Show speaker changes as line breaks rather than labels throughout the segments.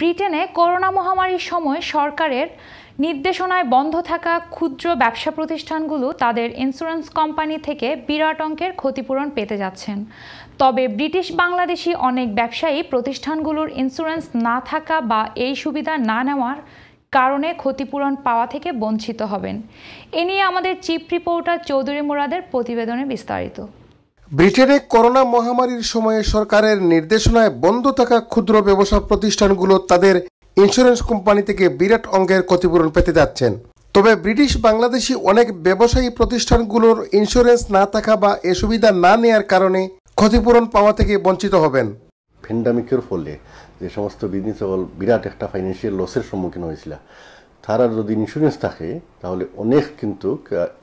ব্রিটেনে করোনা মহামারীর সময় সরকারের নির্দেশনায় বন্ধ থাকা ক্ষুদ্র ব্যবসা প্রতিষ্ঠানগুলো তাদের ইন্স্যুরেন্স কোম্পানি থেকে বিরাট অঙ্কের ক্ষতিপূরণ পেতে যাচ্ছেন তবে ব্রিটিশ বাংলাদেশি অনেক ব্যবসায়ী প্রতিষ্ঠানগুলোর ইন্স্যুরেন্স না থাকা বা এই সুবিধা না নেওয়ার কারণে ক্ষতিপূরণ পাওয়া থেকে বঞ্চিত হবেন এ নিয়ে আমাদের চিফ রিপোর্টার চৌধুরী মোরাদের প্রতিবেদনে বিস্তারিত
ব্রিটেনে করোনা মহামারীর সময়ে সরকারের নির্দেশনায় বন্ধ থাকা ক্ষুদ্র ব্যবসা প্রতিষ্ঠানগুলো তাদের ইন্স্যুরেন্স কোম্পানি থেকে বিরাট অঙ্গের ক্ষতিপূরণ পেতে যাচ্ছেন তবে ব্রিটিশ বাংলাদেশি অনেক ব্যবসায়ী প্রতিষ্ঠানগুলোর ইন্স্যুরেন্স না থাকা বা এ সুবিধা না নেয়ার কারণে ক্ষতিপূরণ পাওয়া থেকে বঞ্চিত হবেন
ফেন্ডামিকের ফলে যে সমস্ত বিজনেস বিরাট একটা ফাইন্যান্সিয়াল লসের সম্মুখীন হয়েছিল তারা যদি ইন্স্যুরেন্স থাকে তাহলে অনেক কিন্তু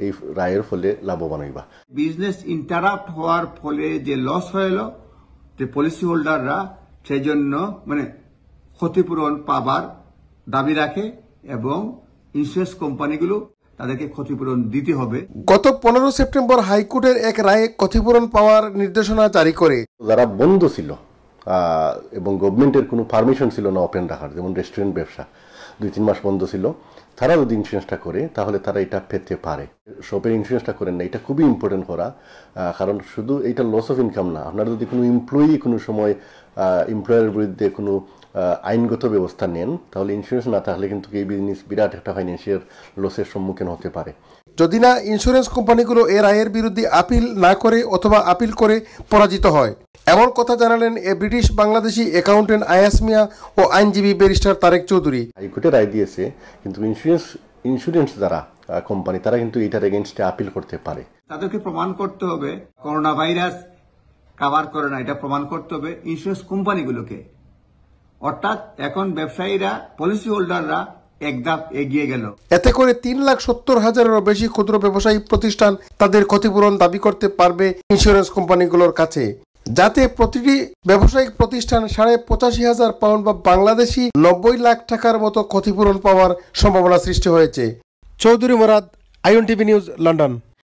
এই রায়ের ফলে লাভবান হইবা
বিজনেস ইন্টারাপ্ট হওয়ার ফলে যে লস হয়ে যে পলিসি হোল্ডাররা সেই জন্য মানে ক্ষতিপূরণ পাবার দাবি রাখে এবং ইন্স্যুরেন্স কোম্পানিগুলো তাদেরকে ক্ষতিপূরণ দিতে হবে
গত পনেরো সেপ্টেম্বর হাইকোর্টের এক রায়ে ক্ষতিপূরণ পাওয়ার নির্দেশনা জারি করে যারা বন্ধ ছিল এবং গভর্নমেন্টের কোনো পারমিশন ছিল না
ওপেন রাখার যেমন রেস্টুরেন্ট ব্যবসা দুই তিন মাস বন্ধ ছিল তারা যদি ইন্স্যুরেন্সটা করে তাহলে তারা এটা পেতে পারে শপের ইন্স্যুরেন্সটা করেন না এটা খুবই ইম্পর্টেন্ট করা কারণ শুধু এটা লস অফ ইনকাম না আপনারা যদি কোনো এমপ্লয়ি কোনো সময় এমপ্লয়ের বিরুদ্ধে কোনো আইনগত ব্যবস্থা নেন তাহলে ইন্স্যুরেন্স না থাকলে কিন্তু এই বিজনেস বিরাট একটা ফাইন্যান্সিয়াল লসের সম্মুখীন হতে
পারে যদি না ইন্স্যুরেন্স কোম্পানিগুলো এ রায়ের বিরুদ্ধে আপিল না করে অথবা আপিল করে পরাজিত হয় এমন কথা জানালেন এ ব্রিটিশ বাংলাদেশি অ্যাকাউন্টেন্ট আয়াস মিয়া ও আইনজীবী ব্যারিস্টার তারেক চৌধুরী হাইকোর্টে রায় দিয়েছে কিন্তু ইন্স্যুরেন্স ইন্স্যুরেন্স যারা
কোম্পানি তারা কিন্তু এটার এগেনস্টে আপিল করতে পারে
তাদেরকে প্রমাণ করতে হবে করোনা ভাইরাস কাভার করে না এটা প্রমাণ করতে হবে ইন্স্যুরেন্স কোম্পানিগুলোকে অর্থাৎ এখন ব্যবসায়ীরা পলিসি হোল্ডাররা
এতে করে তিন লাখ সত্তর হাজারেরও বেশি ক্ষুদ্র ব্যবসায়ী প্রতিষ্ঠান তাদের ক্ষতিপূরণ দাবি করতে পারবে ইন্স্যুরেন্স কোম্পানিগুলোর কাছে যাতে প্রতিটি ব্যবসায়িক প্রতিষ্ঠান সাড়ে পঁচাশি হাজার পাউন্ড বা বাংলাদেশি নব্বই লাখ টাকার মতো ক্ষতিপূরণ পাওয়ার সম্ভাবনা সৃষ্টি হয়েছে Chowdhury Morad IN TV news London